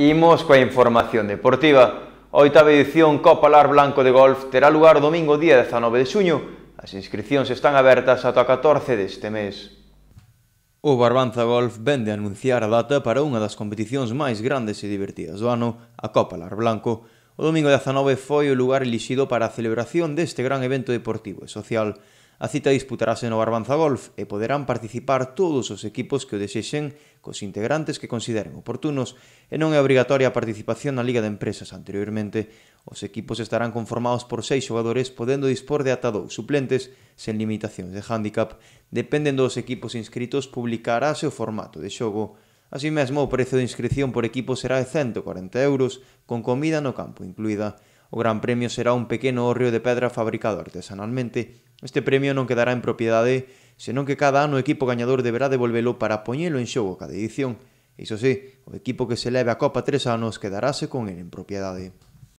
Imos coa información deportiva. A oitava edición Copa Lar Blanco de Golf terá lugar o domingo día 19 de xuño. As inscripcións están abertas ata o 14 deste mes. O Barbanza Golf vende a anunciar a data para unha das competicións máis grandes e divertidas do ano, a Copa Lar Blanco. O domingo 19 foi o lugar elixido para a celebración deste gran evento deportivo e social. A cita disputarase no Barbanza Golf e poderán participar todos os equipos que o desexen cos integrantes que consideren oportunos e non é obrigatoria a participación na Liga de Empresas anteriormente. Os equipos estarán conformados por seis xogadores podendo dispor de ata dous suplentes sen limitacións de handicap. Dependendo dos equipos inscritos publicarase o formato de xogo. Así mesmo, o prezo de inscripción por equipo será de 140 euros, con comida no campo incluída. O Gran Premio será un pequeno horrio de pedra fabricado artesanalmente Este premio non quedará en propiedade, senón que cada ano o equipo gañador deberá devolvelo para poñelo en xogo cada edición. Iso sí, o equipo que se leve a Copa tres anos quedarase con el en propiedade.